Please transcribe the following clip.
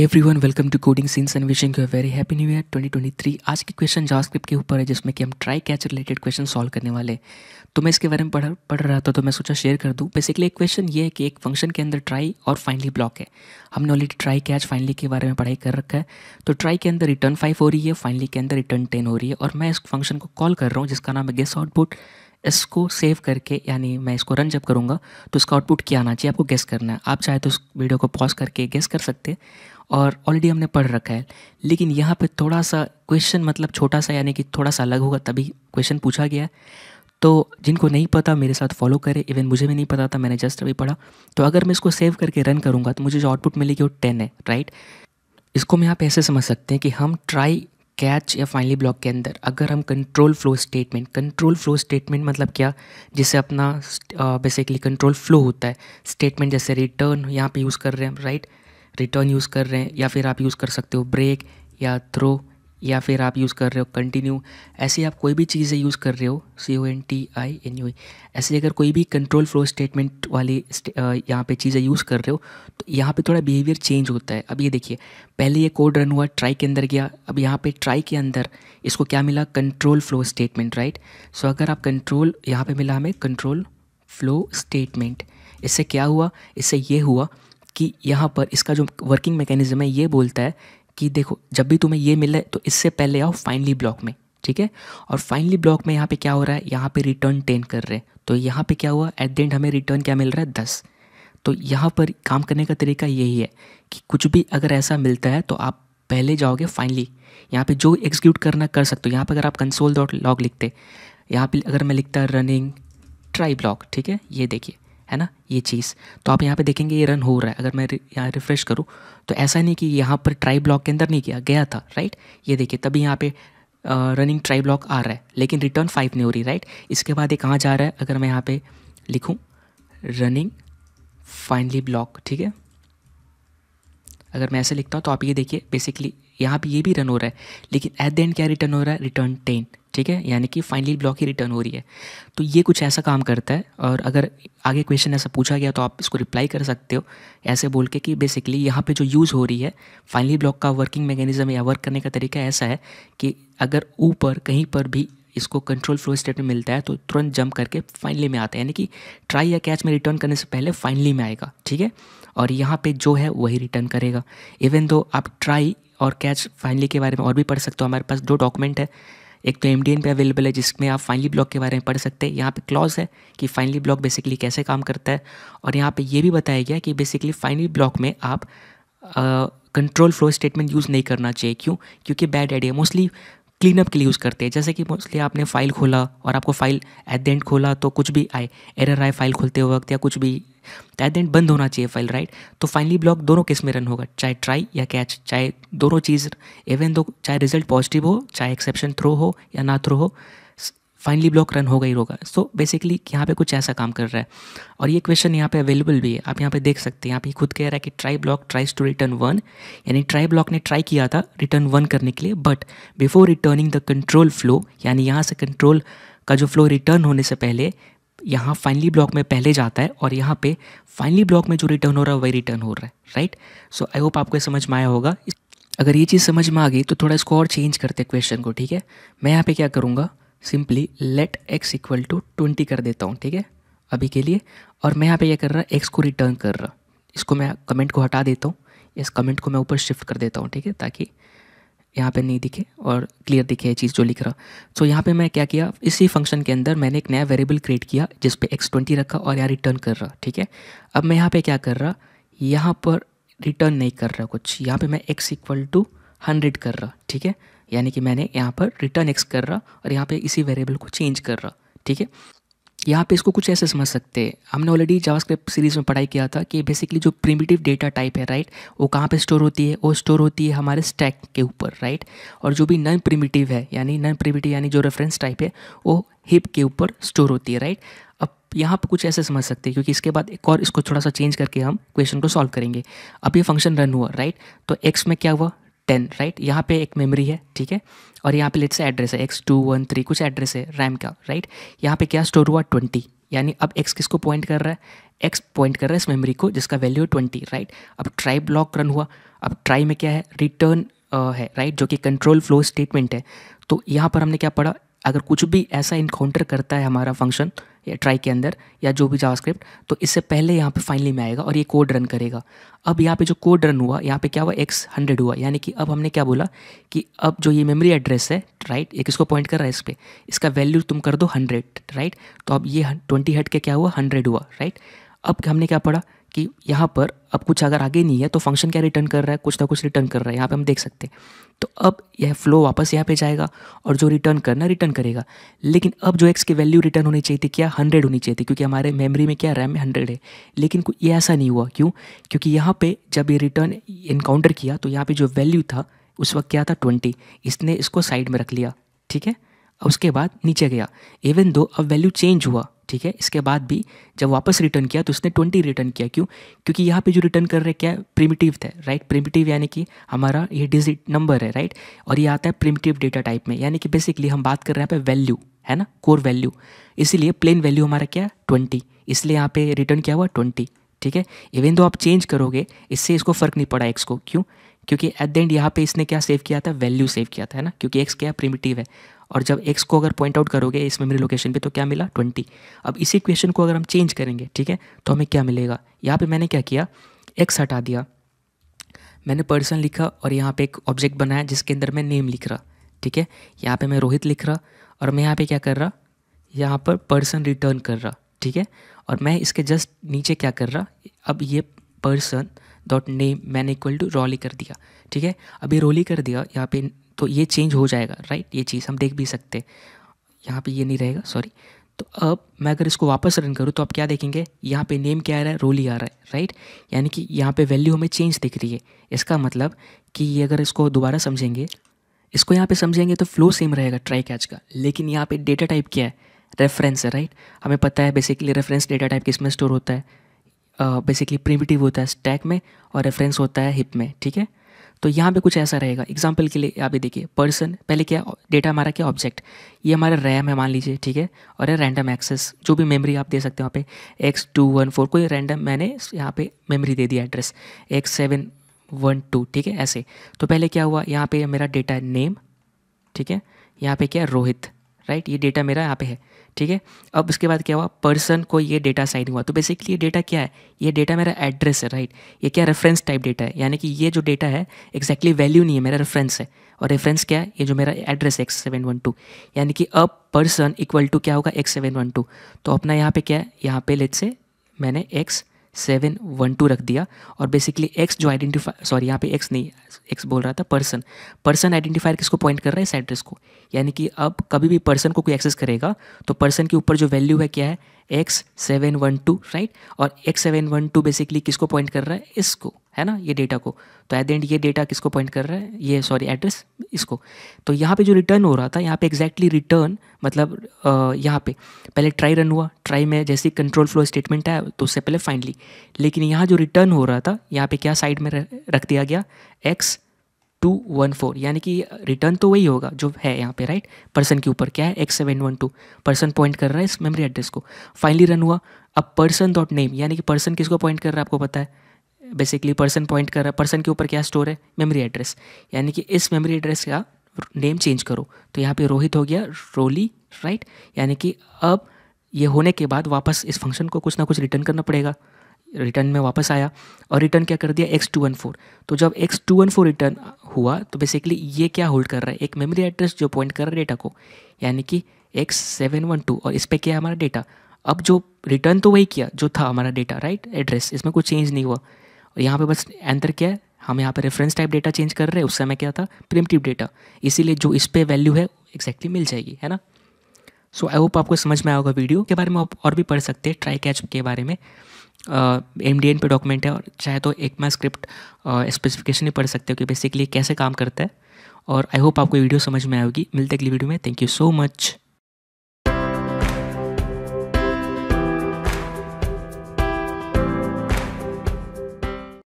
Every one welcome to coding scenes and wishing you very happy new year 2023 आज के question JavaScript के ऊपर है जिसमें कि हम try catch related question solve करने वाले तो मैं इसके बारे में पढ़ पढ़ रहा था तो मैं सोचा शेयर कर दूँ बेसिकली एक क्वेश्चन ये है कि एक फंक्शन के अंदर ट्राई और फाइनली ब्लॉक है हमने ऑलरेडी ट्राई कैच फाइनली के बारे में पढ़ाई कर रखा है तो ट्राई के अंदर रिटर्न फाइव हो रही है फाइनली के अंदर रिटर्न टेन हो रही है और मैं इस फंक्शन को कॉल कर रहा हूँ जिसका नाम है गेस आउटपुट इसको सेव करके यानी मैं इसको रन जब करूँगा तो इसका आउटपुट क्या आना चाहिए आपको गेस करना है आप चाहे तो इस वीडियो को पॉज करके गेस कर सकते हैं और ऑलरेडी हमने पढ़ रखा है लेकिन यहाँ पे थोड़ा सा क्वेश्चन मतलब छोटा सा यानी कि थोड़ा सा अलग होगा तभी क्वेश्चन पूछा गया तो जिनको नहीं पता मेरे साथ फॉलो करें इवन मुझे भी नहीं पता था मैंने जस्ट अभी पढ़ा तो अगर मैं इसको सेव करके रन करूँगा तो मुझे जो आउटपुट मिलेगी वो टेन है राइट इसको मैं आप ऐसे समझ सकते हैं कि हम ट्राई कैच या फाइनली ब्लॉक के अंदर अगर हम control flow statement control flow statement मतलब क्या जिससे अपना बेसिकली कंट्रोल फ्लो होता है स्टेटमेंट जैसे रिटर्न यहाँ पे यूज़ कर रहे हैं हम राइट right? रिटर्न यूज़ कर रहे हैं या फिर आप यूज़ कर सकते हो ब्रेक या थ्रो या फिर आप यूज़ कर रहे हो कंटिन्यू ऐसे आप कोई भी चीज़ें यूज़ कर रहे हो C O N T I N U ऐसे अगर कोई भी कंट्रोल फ्लो स्टेटमेंट वाली यहाँ पे चीज़ें यूज़ कर रहे हो तो यहाँ पे थोड़ा बिहेवियर चेंज होता है अब ये देखिए पहले ये कोड रन हुआ ट्राई के अंदर गया अब यहाँ पे ट्राई के अंदर इसको क्या मिला control flow statement right so अगर आप कंट्रोल यहाँ पर मिला हमें कंट्रोल फ्लो स्टेटमेंट इससे क्या हुआ इससे ये हुआ कि यहाँ पर इसका जो वर्किंग मैकेनिज्म है ये बोलता है कि देखो जब भी तुम्हें ये मिले तो इससे पहले आओ फाइनली ब्लॉक में ठीक है और फाइनली ब्लॉक में यहाँ पे क्या हो रहा है यहाँ पे रिटर्न टेन कर रहे हैं तो यहाँ पे क्या हुआ एट द एंड हमें रिटर्न क्या मिल रहा है दस तो यहाँ पर काम करने का तरीका यही है कि कुछ भी अगर ऐसा मिलता है तो आप पहले जाओगे फाइनली यहाँ पे जो एग्जीक्यूट करना कर सकते हो यहाँ पर अगर आप कंसोल डॉट लॉग लिखते यहाँ पे अगर मैं लिखता रनिंग ट्राई ब्लॉक ठीक है ये देखिए है ना ये चीज़ तो आप यहाँ पे देखेंगे ये रन हो रहा है अगर मैं यहाँ रिफ़्रेश करूँ तो ऐसा नहीं कि यहाँ पर ट्राई ब्लॉक के अंदर नहीं किया गया था राइट ये देखिए तभी यहाँ पे रनिंग ट्राई ब्लॉक आ रहा है लेकिन रिटर्न फाइव नहीं हो रही राइट इसके बाद ये कहाँ जा रहा है अगर मैं यहाँ पर लिखूँ रनिंग फाइनली ब्लॉक ठीक है अगर मैं ऐसे लिखता हूँ तो आप ये देखिए बेसिकली यहाँ पे ये भी रन हो रहा है लेकिन एट द एंड क्या रिटर्न हो रहा है रिटर्न टेन ठीक है यानी कि फाइनली ब्लॉक ही रिटर्न हो रही है तो ये कुछ ऐसा काम करता है और अगर आगे क्वेश्चन ऐसा पूछा गया तो आप इसको रिप्लाई कर सकते हो ऐसे बोल के कि बेसिकली यहाँ पे जो यूज़ हो रही है फाइनली ब्लॉक का वर्किंग मैकेनिज्म या वर्क करने का तरीका ऐसा है कि अगर ऊपर कहीं पर भी इसको कंट्रोल फ्लो स्टेट में मिलता है तो तुरंत जंप करके फाइनली में आता है यानी कि ट्राई या कैच में रिटर्न करने से पहले फाइनली में आएगा ठीक है और यहाँ पे जो है वही रिटर्न करेगा इवन दो आप ट्राई और कैच फाइनली के बारे में और भी पढ़ सकते हो हमारे पास दो डॉक्यूमेंट है एक तो एम पे अवेलेबल है जिसमें आप फाइनली ब्लॉक के बारे में पढ़ सकते हैं यहाँ पे क्लॉज है कि फाइनली ब्लॉक बेसिकली कैसे काम करता है और यहाँ पे ये भी बताया गया कि बेसिकली फाइनली ब्लॉक में आप कंट्रोल फ्लो स्टेटमेंट यूज़ नहीं करना चाहिए क्यों क्योंकि बैड आइडिया मोस्टली क्लीनअप के लिए यूज़ करते हैं जैसे कि मोस्टली आपने फ़ाइल खोला और आपको फ़ाइल एट द एंड खोला तो कुछ भी आए एरर आए फाइल खोलते वक्त या कुछ भी तो एट द एंड बंद होना चाहिए फाइल राइट तो फाइनली ब्लॉक दोनों केस में रन होगा चाहे ट्राई या कैच चाहे दोनों चीज़ इवन दो चाहे रिजल्ट पॉजिटिव हो चाहे एक्सेप्शन थ्रो हो या ना थ्रो हो फाइनली ब्लॉक रन होगा ही होगा सो बेसिकली यहाँ पे कुछ ऐसा काम कर रहा है और ये क्वेश्चन यहाँ पे अवेलेबल भी है आप यहाँ पे देख सकते हैं यहाँ पे खुद कह रहा है कि try block tries to return one यानी ट्राई ब्लॉक ने ट्राई किया था रिटर्न वन करने के लिए but before returning the control flow यानी यहाँ से कंट्रोल का जो फ्लो रिटर्न होने से पहले यहाँ फाइनली ब्लॉक में पहले जाता है और यहाँ पे फाइनली ब्लॉक में जो रिटर्न हो रहा है वही रिटर्न हो रहा है राइट सो आई होप आपको समझ में आया होगा अगर ये चीज़ समझ में आ गई तो थोड़ा इसको और चेंज करते क्वेश्चन को ठीक है मैं यहाँ पे क्या करूँगा simply let x equal to twenty कर देता हूँ ठीक है अभी के लिए और मैं यहाँ पे ये कर रहा एक्स को रिटर्न कर रहा इसको मैं कमेंट को हटा देता हूँ इस कमेंट को मैं ऊपर शिफ्ट कर देता हूँ ठीक है ताकि यहाँ पे नहीं दिखे और क्लियर दिखे ये चीज़ जो लिख रहा सो so, यहाँ पे मैं क्या किया इसी फंक्शन के अंदर मैंने एक नया वेरिएबल क्रिएट किया जिस पर एक्स ट्वेंटी रखा और यहाँ रिटर्न कर रहा ठीक है अब मैं यहाँ पे क्या कर रहा यहाँ पर रिटर्न नहीं कर रहा कुछ यहाँ पे मैं एक्स इक्वल टू हंड्रेड कर रहा ठीक है यानी कि मैंने यहाँ पर रिटर्न एक्स कर रहा और यहाँ पे इसी वेरिएबल को चेंज कर रहा ठीक है यहाँ पे इसको कुछ ऐसे समझ सकते हैं हमने ऑलरेडी जावास्क्रिप्ट सीरीज़ में पढ़ाई किया था कि बेसिकली जो प्रिमिटिव डेटा टाइप है राइट वो कहाँ पे स्टोर होती है वो स्टोर होती है हमारे स्टैक के ऊपर राइट और जो भी नन प्रिमिटिव है यानी नन प्रिमिटिव यानी जो रेफरेंस टाइप है वो हिप के ऊपर स्टोर होती है राइट अब यहाँ पर कुछ ऐसे समझ सकते हैं क्योंकि इसके बाद एक और इसको थोड़ा सा चेंज करके हम क्वेश्चन को सॉल्व करेंगे अब ये फंक्शन रन हुआ राइट तो एक्स में क्या हुआ टेन राइट यहाँ पे एक मेमोरी है ठीक है और यहाँ पे लेट्स से एड्रेस है एक्स टू वन थ्री कुछ एड्रेस है रैम का राइट यहाँ पे क्या स्टोर हुआ ट्वेंटी यानी अब एक्स किसको पॉइंट कर रहा है एक्स पॉइंट कर रहा है इस मेमोरी को जिसका वैल्यू ट्वेंटी राइट अब ट्राई ब्लॉक रन हुआ अब ट्राई में क्या है रिटर्न है राइट जो कि कंट्रोल फ्लो स्टेटमेंट है तो यहाँ पर हमने क्या पढ़ा अगर कुछ भी ऐसा इनकाउंटर करता है हमारा फंक्शन या ट्राई के अंदर या जो भी जावास्क्रिप्ट तो इससे पहले यहाँ पे फाइनली में आएगा और ये कोड रन करेगा अब यहाँ पे जो कोड रन हुआ यहाँ पे क्या हुआ एक्स हंड्रेड हुआ यानी कि अब हमने क्या बोला कि अब जो ये मेमोरी एड्रेस है राइट ये किसको पॉइंट कर रहा है इस पर इसका वैल्यू तुम कर दो हंड्रेड राइट तो अब ये ट्वेंटी हट के क्या हुआ हंड्रेड हुआ राइट अब हमने क्या पढ़ा कि यहाँ पर अब कुछ अगर आगे नहीं है तो फंक्शन क्या रिटर्न कर रहा है कुछ ना कुछ रिटर्न कर रहा है यहाँ पे हम देख सकते हैं तो अब यह फ्लो वापस यहाँ पे जाएगा और जो रिटर्न करना रिटर्न करेगा लेकिन अब जो एक्स की वैल्यू रिटर्न होनी चाहिए थी क्या हंड्रेड होनी चाहिए थी क्योंकि हमारे मेमरी में क्या रैम में हंड्रेड है लेकिन ये ऐसा नहीं हुआ क्यों क्योंकि यहाँ पर जब ये रिटर्न इनकाउंटर किया तो यहाँ पर जो वैल्यू था उस वक्त क्या था ट्वेंटी इसने इसको साइड में रख लिया ठीक है उसके बाद नीचे गया इवन दो अब वैल्यू चेंज हुआ ठीक है इसके बाद भी जब वापस रिटर्न किया तो उसने ट्वेंटी रिटर्न किया क्यों क्योंकि यहाँ पे जो रिटर्न कर रहे क्या प्रिमिटिव थे राइट प्रिमिटिव यानी कि हमारा ये डिजिट नंबर है राइट और ये आता है प्रिमिटिव डेटा टाइप में यानी कि बेसिकली हम बात कर रहे हैं यहाँ पे वैल्यू है ना कोर वैल्यू इसीलिए प्लेन वैल्यू हमारा क्या ट्वेंटी इसलिए यहाँ पे रिटर्न क्या हुआ ट्वेंटी ठीक है इवन दो आप चेंज करोगे इससे इसको फ़र्क नहीं पड़ा एक्स को क्यों क्योंकि एट द एंड यहाँ पे इसने क्या सेव किया था वैल्यू सेव किया था है ना क्योंकि एक्स क्या प्रिमिटिव है और जब एक्स को अगर पॉइंट आउट करोगे इस मेमरी लोकेशन पे तो क्या मिला ट्वेंटी अब इसी क्वेश्चन को अगर हम चेंज करेंगे ठीक है तो हमें क्या मिलेगा यहाँ पे मैंने क्या किया एक्स हटा दिया मैंने पर्सन लिखा और यहाँ पे एक ऑब्जेक्ट बनाया जिसके अंदर मैं नेम लिख रहा ठीक है यहाँ पर मैं रोहित लिख रहा और मैं यहाँ पर क्या कर रहा यहाँ पर पर्सन रिटर्न कर रहा ठीक है और मैं इसके जस्ट नीचे क्या कर रहा अब ये पर्सन डॉट नेम मैंने इक्वल टू रॉली कर दिया ठीक है अभी रोली कर दिया यहाँ पे तो ये चेंज हो जाएगा राइट ये चीज़ हम देख भी सकते यहाँ पे ये नहीं रहेगा सॉरी तो अब मैं अगर इसको वापस रन करूँ तो आप क्या देखेंगे यहाँ पे नेम क्या आ रहा है रोली आ रहा है राइट यानी कि यहाँ पे वैल्यू हमें चेंज दिख रही है इसका मतलब कि ये अगर इसको दोबारा समझेंगे इसको यहाँ पे समझेंगे तो फ्लो सेम रहेगा ट्राई कैच का लेकिन यहाँ पे डेटा टाइप क्या है रेफरेंस है राइट हमें पता है बेसिकली रेफरेंस डेटा टाइप किस में स्टोर होता है बेसिकली प्रिमिटिव होता है स्टैक में और रेफरेंस होता है हिप में ठीक है तो यहाँ पे कुछ ऐसा रहेगा एग्जाम्पल के लिए यहाँ पे देखिए पर्सन पहले क्या डेटा हमारा क्या ऑब्जेक्ट ये हमारा रैम है मान लीजिए ठीक है और ये रैंडम एक्सेस जो भी मेमोरी आप दे सकते हो वहाँ पे एक्स टू वन फोर कोई रैंडम मैंने यहाँ पे मेमोरी दे दी address x seven one two ठीक है ऐसे तो पहले क्या हुआ यहाँ पे मेरा डेटा नेम ठीक है यहाँ पे क्या रोहित राइट ये डेटा मेरा यहाँ पे है ठीक है अब उसके बाद क्या हुआ पर्सन को ये डेटा साइन हुआ तो बेसिकली ये डेटा क्या है ये डेटा मेरा एड्रेस है राइट ये क्या रेफरेंस टाइप डेटा है यानी कि ये जो डेटा है एक्जैक्टली वैल्यू नहीं है मेरा रेफरेंस है और रेफरेंस क्या है ये जो मेरा एड्रेस है एक्स सेवन वन टू यानी कि अब पर्सन इक्वल टू क्या होगा एक्स सेवन वन टू तो अपना यहाँ पे क्या है यहाँ पे लेट से मैंने एक्स सेवन वन टू रख दिया और बेसिकली एक्स जो आइडेंटिफाई सॉरी यहाँ पे एक्स नहीं एक्स बोल रहा था पर्सन पर्सन आइडेंटिफायर किसको पॉइंट कर रहा है इस एड्रेस को यानी कि अब कभी भी पर्सन को कोई एक्सेस करेगा तो पर्सन के ऊपर जो वैल्यू है क्या है x seven one two right और x seven one two basically किसको पॉइंट कर रहा है इसको है ना ये डेटा को तो एट द एंड ये डेटा किसको पॉइंट कर रहा है ये सॉरी एड्रेस इसको तो यहाँ पे जो रिटर्न हो रहा था यहाँ पे एग्जैक्टली exactly रिटर्न मतलब आ, यहाँ पे पहले ट्राई रन हुआ ट्राई में जैसे कंट्रोल फ्लो स्टेटमेंट आया तो उससे पहले फाइनली लेकिन यहाँ जो रिटर्न हो रहा था यहाँ पे क्या साइड में रख दिया गया एक्स टू वन फोर यानी कि रिटर्न तो वही होगा जो है यहाँ पे राइट पर्सन के ऊपर क्या है x seven one two person point कर रहा है इस मेमोरी एड्रेस को फाइनली रन हुआ अब पर्सन डॉट नेम यानी कि पर्सन किसको पॉइंट कर रहा है आपको पता है बेसिकली पर्सन पॉइंट कर रहा है पर्सन के ऊपर क्या स्टोर है मेमोरी एड्रेस यानी कि इस मेमोरी एड्रेस का नेम चेंज करो तो यहाँ पे रोहित हो गया रोली राइट यानी कि अब ये होने के बाद वापस इस फंक्शन को कुछ ना कुछ रिटर्न करना पड़ेगा रिटर्न में वापस आया और रिटर्न क्या कर दिया एक्स टू वन फोर तो जब x two one four return हुआ तो बेसिकली ये क्या होल्ड कर रहा है एक मेमोरी एड्रेस जो पॉइंट कर रहा है डेटा को यानी कि एक्स सेवन वन टू और इस पर क्या है हमारा डेटा अब जो रिटर्न तो वही किया जो था हमारा डेटा राइट एड्रेस इसमें कुछ चेंज नहीं हुआ और यहाँ पे बस एंतर क्या है हम यहाँ पे रेफरेंस टाइप डेटा चेंज कर रहे हैं उस समय क्या था प्रिमटिव डेटा इसीलिए जो इस पर वैल्यू है एक्जैक्टली मिल जाएगी है ना सो आई होप आपको समझ में आएगा वीडियो के बारे में आप और भी पढ़ सकते हैं ट्राई कैच के बारे में एम डी एन पे डॉक्यूमेंट है और चाहे तो एक मैं स्क्रिप्ट स्पेसिफिकेशन ही पढ़ सकते हो कि बेसिकली कैसे काम करता है और आई होप आपको वीडियो समझ में आएगी मिलते अगली वीडियो में थैंक यू सो मच